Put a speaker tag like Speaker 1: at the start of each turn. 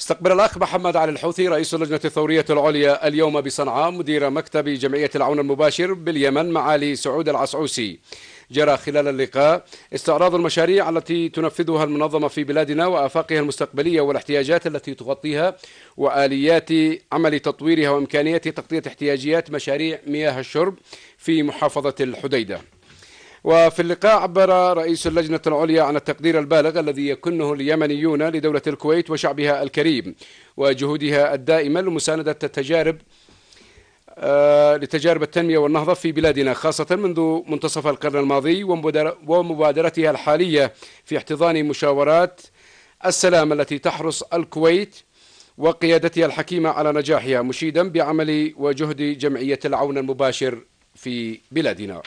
Speaker 1: استقبل الأخ محمد علي الحوثي رئيس اللجنة الثورية العليا اليوم بصنعاء مدير مكتب جمعية العون المباشر باليمن معالي سعود العسعوسي جرى خلال اللقاء استعراض المشاريع التي تنفذها المنظمة في بلادنا وآفاقها المستقبلية والاحتياجات التي تغطيها وآليات عمل تطويرها وإمكانية تغطية احتياجيات مشاريع مياه الشرب في محافظة الحديدة وفي اللقاء عبر رئيس اللجنة العليا عن التقدير البالغ الذي يكنه اليمنيون لدولة الكويت وشعبها الكريم وجهودها الدائمة لمساندة التجارب آه، لتجارب التنمية والنهضة في بلادنا خاصة منذ منتصف القرن الماضي ومبادرتها الحالية في احتضان مشاورات السلام التي تحرص الكويت وقيادتها الحكيمة على نجاحها مشيدا بعمل وجهد جمعية العون المباشر في بلادنا